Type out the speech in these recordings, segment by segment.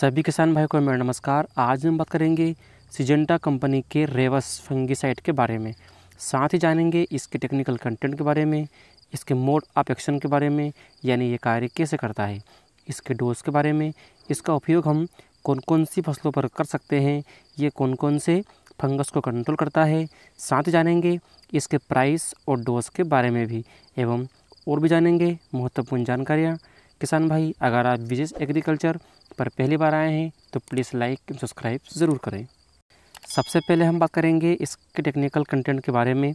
सभी किसान भाई को मेरा नमस्कार आज हम बात करेंगे सिजेंटा कंपनी के रेवस फंगीसाइड के बारे में साथ ही जानेंगे इसके टेक्निकल कंटेंट के बारे में इसके मोड ऑफ एक्शन के बारे में यानी ये कार्य कैसे करता है इसके डोज के बारे में इसका उपयोग हम कौन कौन सी फसलों पर कर सकते हैं ये कौन कौन से फंगस को कंट्रोल करता है साथ ही जानेंगे इसके प्राइस और डोज के बारे में भी एवं और भी जानेंगे महत्वपूर्ण जानकारियाँ किसान भाई अगर आप विजेस एग्रीकल्चर पर पहली बार आए हैं तो प्लीज़ लाइक एंड सब्सक्राइब ज़रूर करें सबसे पहले हम बात करेंगे इसके टेक्निकल कंटेंट के बारे में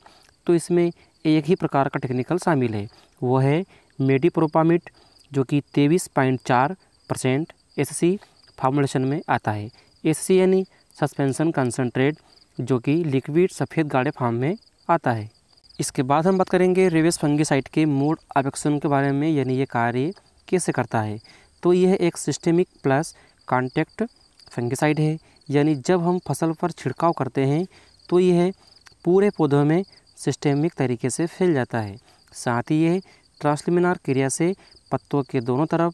तो इसमें एक ही प्रकार का टेक्निकल शामिल है वो है मेडिप्रोपामिट जो कि तेईस पॉइंट चार परसेंट एस सी फार्मुलेशन में आता है एस सी यानी सस्पेंसन कंसनट्रेट जो कि लिक्विड सफ़ेद गाढ़े फार्म में आता है इसके बाद हम बात करेंगे रेवेस फंगिसाइड के मोड ऑफ के बारे में यानी ये कार्य कैसे करता है तो यह एक सिस्टेमिक प्लस कॉन्टैक्ट फंगिसाइड है यानी जब हम फसल पर छिड़काव करते हैं तो यह पूरे पौधों में सिस्टेमिक तरीके से फैल जाता है साथ ही यह ट्रांसलिमिनार क्रिया से पत्तों के दोनों तरफ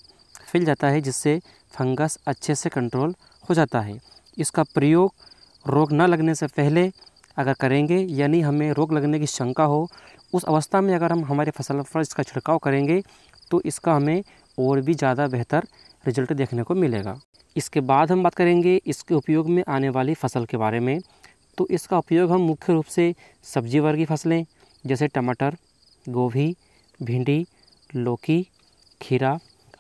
फैल जाता है जिससे फंगस अच्छे से कंट्रोल हो जाता है इसका प्रयोग रोग न लगने से पहले अगर करेंगे यानी हमें रोग लगने की शंका हो उस अवस्था में अगर हम हमारे फसल पर इसका छिड़काव करेंगे तो इसका हमें और भी ज़्यादा बेहतर रिजल्ट देखने को मिलेगा इसके बाद हम बात करेंगे इसके उपयोग में आने वाली फसल के बारे में तो इसका उपयोग हम मुख्य रूप से सब्जी वर्ग की फसलें जैसे टमाटर गोभी भिंडी लौकी खीरा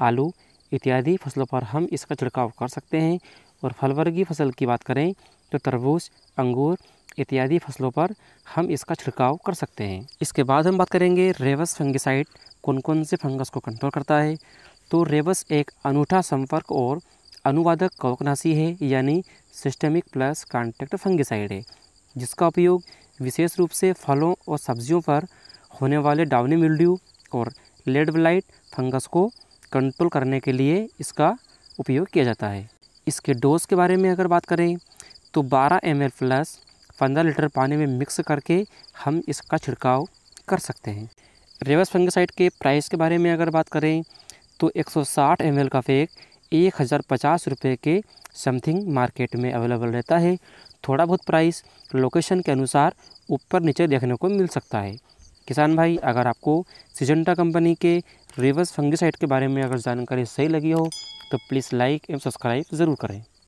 आलू इत्यादि फसलों पर हम इसका छिड़काव कर सकते हैं और फलवर्गीय फसल की बात करें तो तरबूज अंगूर इत्यादि फसलों पर हम इसका छिड़काव कर सकते हैं इसके बाद हम बात करेंगे रेवस फंगिसाइड कौन कौन से फंगस को कंट्रोल करता है तो रेवस एक अनूठा संपर्क और अनुवादक कवकनाशी है यानी सिस्टमिक प्लस कॉन्टैक्ट फंगिसाइड है जिसका उपयोग विशेष रूप से फलों और सब्जियों पर होने वाले डाउनी मिल्ड्यू और लेड ब्लाइट फंगस को कंट्रोल करने के लिए इसका उपयोग किया जाता है इसके डोज के बारे में अगर बात करें तो 12 एम प्लस 15 लीटर पानी में मिक्स करके हम इसका छिड़काव कर सकते हैं रेवस फंगसाइड के प्राइस के बारे में अगर बात करें तो 160 एम का फेंक एक हज़ार पचास रुपये के समथिंग मार्केट में अवेलेबल रहता है थोड़ा बहुत प्राइस लोकेशन के अनुसार ऊपर नीचे देखने को मिल सकता है किसान भाई अगर आपको सिजेंटा कंपनी के रिवर्स फंगिसाइड के बारे में अगर जानकारी सही लगी हो तो प्लीज़ लाइक एवं सब्सक्राइब ज़रूर करें